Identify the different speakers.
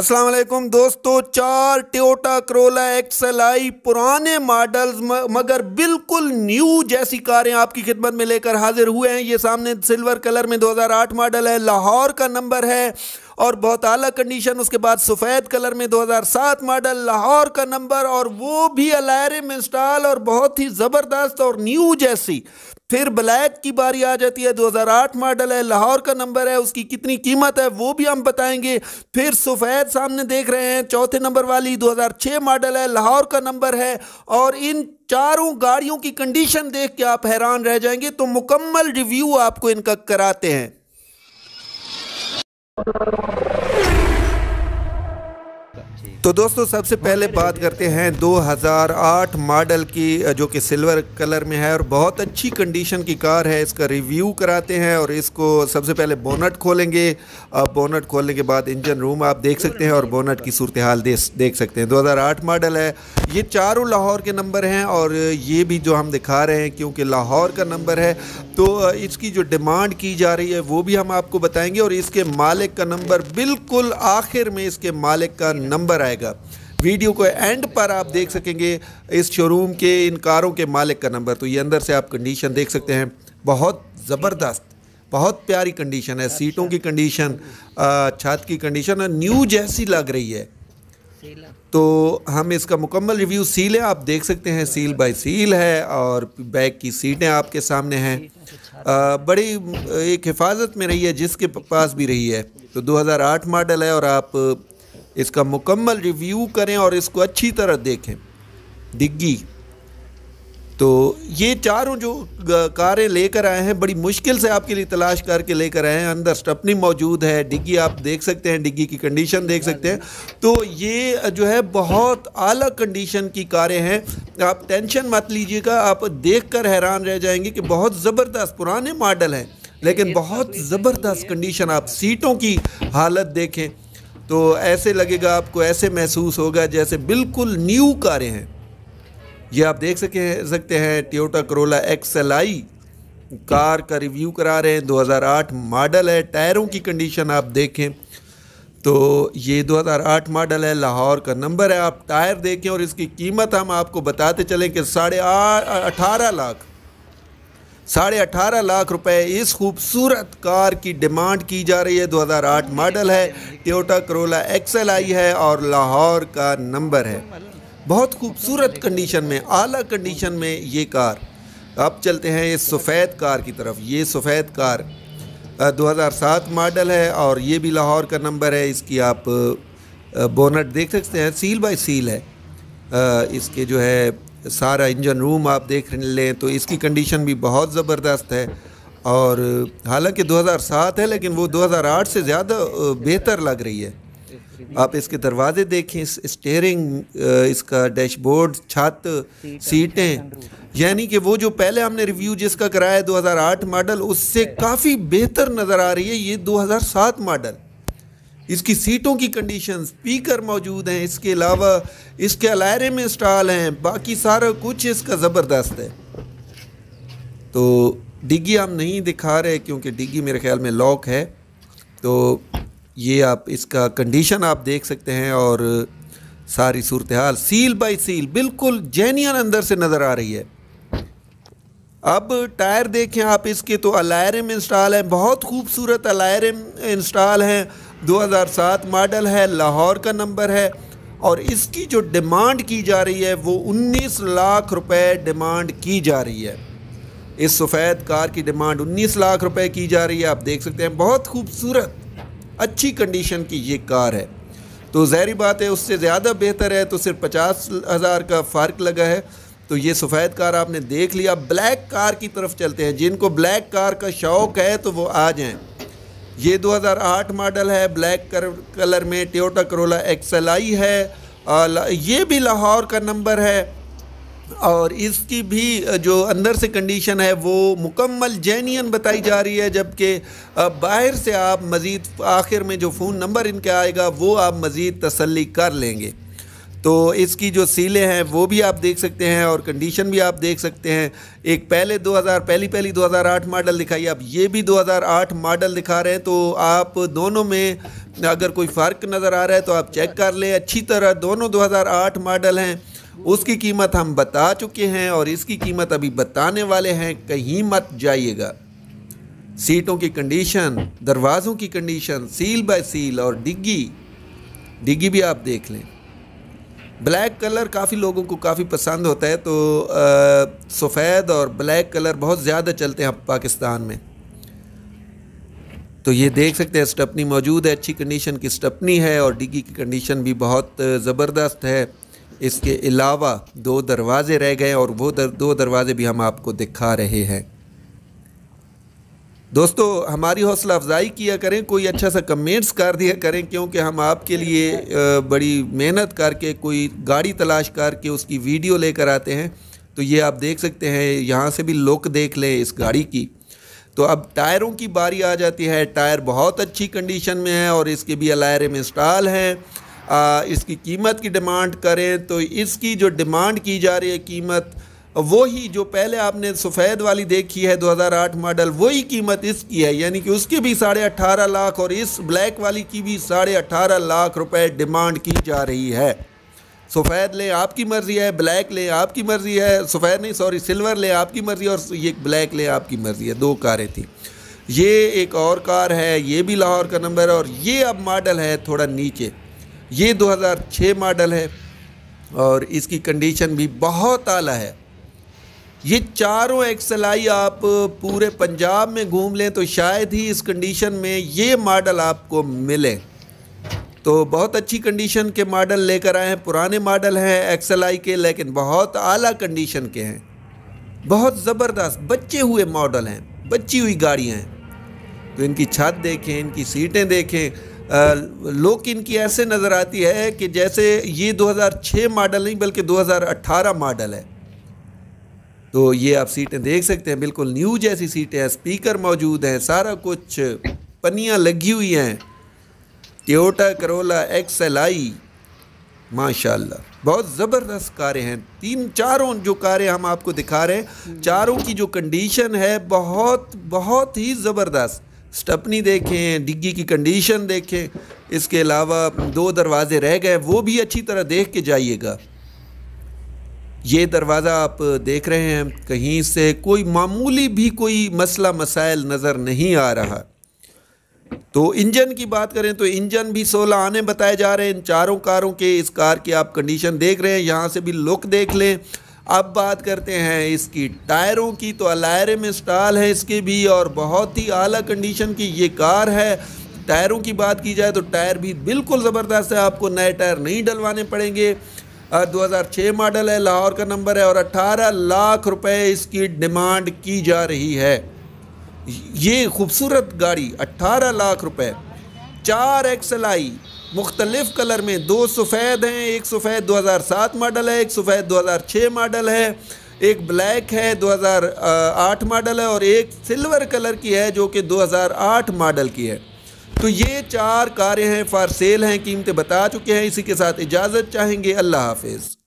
Speaker 1: अस्सलाम वालेकुम दोस्तों चार टोयोटा करोला एक्सल आई पुराने मॉडल्स मगर बिल्कुल न्यू जैसी कारें आपकी खिदमत में लेकर हाजिर हुए हैं ये सामने सिल्वर कलर में 2008 मॉडल है लाहौर का नंबर है और बहुत आला कंडीशन उसके बाद सफ़ेद कलर में 2007 मॉडल लाहौर का नंबर और वो भी अलायरे में इंस्टॉल और बहुत ही ज़बरदस्त और न्यू जैसी फिर ब्लैक की बारी आ जाती है 2008 मॉडल है लाहौर का नंबर है उसकी कितनी कीमत है वो भी हम बताएंगे फिर सफ़ेद सामने देख रहे हैं चौथे नंबर वाली 2006 मॉडल है लाहौर का नंबर है और इन चारों गाड़ियों की कंडीशन देख के आप हैरान रह जाएंगे तो मुकम्मल रिव्यू आपको इनका कराते हैं तो दोस्तों सबसे पहले बात करते हैं 2008 मॉडल की जो कि सिल्वर कलर में है और बहुत अच्छी कंडीशन की कार है इसका रिव्यू कराते हैं और इसको सबसे पहले बोनट खोलेंगे अब बोनट खोलने के बाद इंजन रूम आप देख सकते हैं और बोनट की सूरत हाल देख सकते हैं 2008 मॉडल है ये चारों लाहौर के नंबर हैं और ये भी जो हम दिखा रहे हैं क्योंकि लाहौर का नंबर है तो इसकी जो डिमांड की जा रही है वो भी हम आपको बताएंगे और इसके मालिक का नंबर बिल्कुल आखिर में इसके मालिक का नंबर आएगा वीडियो को एंड पर आप देख सकेंगे इस शोरूम के इन कारों के मालिक का नंबर तो ये अंदर से आप कंडीशन देख सकते हैं बहुत ज़बरदस्त बहुत प्यारी कंडीशन है सीटों की कंडीशन छत की कंडीशन न्यू जैसी लग रही है तो हम इसका मुकम्मल रिव्यू सील है आप देख सकते हैं सील बाय सील है और बैग की सीटें आपके सामने हैं बड़ी एक हिफाजत में रही है जिसके पास भी रही है तो 2008 मॉडल है और आप इसका मुकम्मल रिव्यू करें और इसको अच्छी तरह देखें डिग्गी तो ये चारों जो कारें लेकर आए हैं बड़ी मुश्किल से आपके लिए तलाश करके लेकर आए हैं अंदर स्टपनी मौजूद है डिग्गी आप देख सकते हैं डिग्गी की कंडीशन देख सकते हैं तो ये जो है बहुत अलग कंडीशन की कारें हैं आप टेंशन मत लीजिएगा आप देख कर हैरान रह जाएंगे कि बहुत ज़बरदस्त पुराने मॉडल हैं लेकिन तो बहुत ज़बरदस्त कंडीशन आप सीटों की हालत देखें तो ऐसे लगेगा आपको ऐसे महसूस होगा जैसे बिल्कुल न्यू कारें हैं ये आप देख सके सकते हैं टोटा करोला एक्स कार का रिव्यू करा रहे हैं 2008 मॉडल है टायरों की कंडीशन आप देखें तो ये 2008 मॉडल है लाहौर का नंबर है आप टायर देखें और इसकी कीमत हम आपको बताते चलें कि साढ़े अठारह लाख साढ़े अठारह लाख रुपए इस खूबसूरत कार की डिमांड की जा रही है 2008 मॉडल है टोटा करोला एक्सएल आई है और लाहौर का नंबर है बहुत खूबसूरत कंडीशन में आला कंडीशन में ये कार अब चलते हैं इस सफ़ेद कार की तरफ ये सफ़ेद कार 2007 मॉडल है और ये भी लाहौर का नंबर है इसकी आप बोनट देख सकते हैं सील बाय सील है इसके जो है सारा इंजन रूम आप देख लें तो इसकी कंडीशन भी बहुत ज़बरदस्त है और हालांकि 2007 है लेकिन वो 2008 से ज़्यादा बेहतर लग रही है आप इसके दरवाजे देखें स्टेयरिंग इसका डैशबोर्ड छत सीटें यानी कि वो जो पहले हमने रिव्यू जिसका कराया है 2008 मॉडल उससे काफ़ी बेहतर नज़र आ रही है ये 2007 मॉडल इसकी सीटों की कंडीशन स्पीकर मौजूद हैं इसके अलावा इसके अलायरे में स्टॉल हैं बाकी सारा कुछ इसका ज़बरदस्त है तो डिग्गी हम नहीं दिखा रहे क्योंकि डिग्गी मेरे ख्याल में लॉक है तो ये आप इसका कंडीशन आप देख सकते हैं और सारी सूरत हाल सील बाई सील बिल्कुल जैनियन अंदर से नज़र आ रही है अब टायर देखें आप इसके तो अलायरम इंस्टॉल हैं बहुत खूबसूरत अलायरम इंस्टॉल हैं 2007 मॉडल है लाहौर का नंबर है और इसकी जो डिमांड की जा रही है वो 19 लाख रुपए डिमांड की जा रही है इस सफ़ेद कार की डिमांड 19 लाख रुपए की जा रही है आप देख सकते हैं बहुत खूबसूरत अच्छी कंडीशन की ये कार है तो ज़हरी बात है उससे ज़्यादा बेहतर है तो सिर्फ पचास हज़ार का फ़र्क लगा है तो ये सफ़ेद कार आपने देख लिया ब्लैक कार की तरफ चलते हैं जिनको ब्लैक कार का शौक़ है तो वो आ जाएं ये 2008 मॉडल है ब्लैक कलर में टोटा करोला एक्सएलआई है ये भी लाहौर का नंबर है और इसकी भी जो अंदर से कंडीशन है वो मुकम्मल जैनियन बताई जा रही है जबकि बाहर से आप मज़ीद आखिर में जो फ़ोन नंबर इनके आएगा वो आप मज़ीद तसली कर लेंगे तो इसकी जो सीलें हैं वो भी आप देख सकते हैं और कंडीशन भी आप देख सकते हैं एक पहले 2000 पहली पहली 2008 मॉडल दिखाई आप ये भी 2008 मॉडल दिखा रहे हैं तो आप दोनों में अगर कोई फ़र्क नज़र आ रहा है तो आप चेक कर लें अच्छी तरह दोनों 2008 मॉडल हैं उसकी कीमत हम बता चुके हैं और इसकी कीमत अभी बताने वाले हैं कहीं मत जाइएगा सीटों की कंडीशन दरवाज़ों की कंडीशन सील बाय सील और डिग्गी डिग्गी भी आप देख लें ब्लैक कलर काफ़ी लोगों को काफ़ी पसंद होता है तो सफ़ेद और ब्लैक कलर बहुत ज़्यादा चलते हैं पाकिस्तान में तो ये देख सकते हैं स्टपनी मौजूद है अच्छी कंडीशन की स्टपनी है और डिग्गी की कंडीशन भी बहुत ज़बरदस्त है इसके अलावा दो दरवाज़े रह गए और वो दर, दो दरवाज़े भी हम आपको दिखा रहे हैं दोस्तों हमारी हौसला अफजाई किया करें कोई अच्छा सा कमेंट्स कर दिया करें क्योंकि हम आपके लिए बड़ी मेहनत करके कोई गाड़ी तलाश करके उसकी वीडियो लेकर आते हैं तो ये आप देख सकते हैं यहाँ से भी लुक देख लें इस गाड़ी की तो अब टायरों की बारी आ जाती है टायर बहुत अच्छी कंडीशन में है और इसके भी अलायरे में स्टाल हैं आ, इसकी कीमत की डिमांड करें तो इसकी जो डिमांड की जा रही है कीमत वही जो पहले आपने सफ़ेद वाली देखी है 2008 मॉडल वही कीमत इसकी है यानी कि उसकी भी साढ़े अट्ठारह लाख और इस ब्लैक वाली की भी साढ़े अट्ठारह लाख रुपए डिमांड की जा रही है सफ़ेद लें आपकी मर्ज़ी है ब्लैक लें आपकी मर्ज़ी है सफ़ेद नहीं सॉरी सिल्वर लें आपकी मर्ज़ी और ये ब्लैक लें आपकी मर्ज़ी है दो कारें थी ये एक और कार है ये भी लाहौर का नंबर है और ये अब मॉडल है थोड़ा नीचे ये 2006 मॉडल है और इसकी कंडीशन भी बहुत आला है ये चारों आई आप पूरे पंजाब में घूम लें तो शायद ही इस कंडीशन में ये मॉडल आपको मिले तो बहुत अच्छी कंडीशन के मॉडल लेकर आए हैं पुराने मॉडल हैं आई के लेकिन बहुत आला कंडीशन के हैं बहुत ज़बरदस्त बच्चे हुए मॉडल हैं बच्ची हुई गाड़ियाँ हैं तो इनकी छत देखें इनकी सीटें देखें लुक इनकी ऐसे नज़र आती है कि जैसे ये 2006 मॉडल नहीं बल्कि 2018 मॉडल है तो ये आप सीटें देख सकते हैं बिल्कुल न्यू जैसी सीटें हैं स्पीकर मौजूद हैं सारा कुछ पनियाँ लगी हुई हैं Toyota Corolla x L I माशा बहुत ज़बरदस्त कारें हैं तीन चारों जो कारें हम आपको दिखा रहे हैं चारों की जो कंडीशन है बहुत बहुत ही ज़बरदस्त स्टपनी देखें डिग्गी की कंडीशन देखें इसके अलावा दो दरवाज़े रह गए वो भी अच्छी तरह देख के जाइएगा ये दरवाज़ा आप देख रहे हैं कहीं से कोई मामूली भी कोई मसला मसाइल नज़र नहीं आ रहा तो इंजन की बात करें तो इंजन भी 16 आने बताए जा रहे हैं इन चारों कारों के इस कार की आप कंडीशन देख रहे हैं यहाँ से भी लुक देख लें अब बात करते हैं इसकी टायरों की तो अलायर में स्टाल है इसके भी और बहुत ही आला कंडीशन की ये कार है टायरों की बात की जाए तो टायर भी बिल्कुल ज़बरदस्त है आपको नए टायर नहीं डलवाने पड़ेंगे 2006 मॉडल है लाहौर का नंबर है और 18 लाख रुपए इसकी डिमांड की जा रही है ये खूबसूरत गाड़ी 18 लाख रुपए चार एक्सल आई मुख्तलिफ़ कलर में दो सफ़ेद हैं एक सफ़ेद 2007 मॉडल है एक सफ़ेद 2006 मॉडल है एक ब्लैक है 2008 मॉडल है और एक सिल्वर कलर की है जो कि 2008 मॉडल की है तो ये चार कारें हैं फार सेल हैं कीमतें बता चुके हैं इसी के साथ इजाज़त चाहेंगे अल्लाह हाफिज़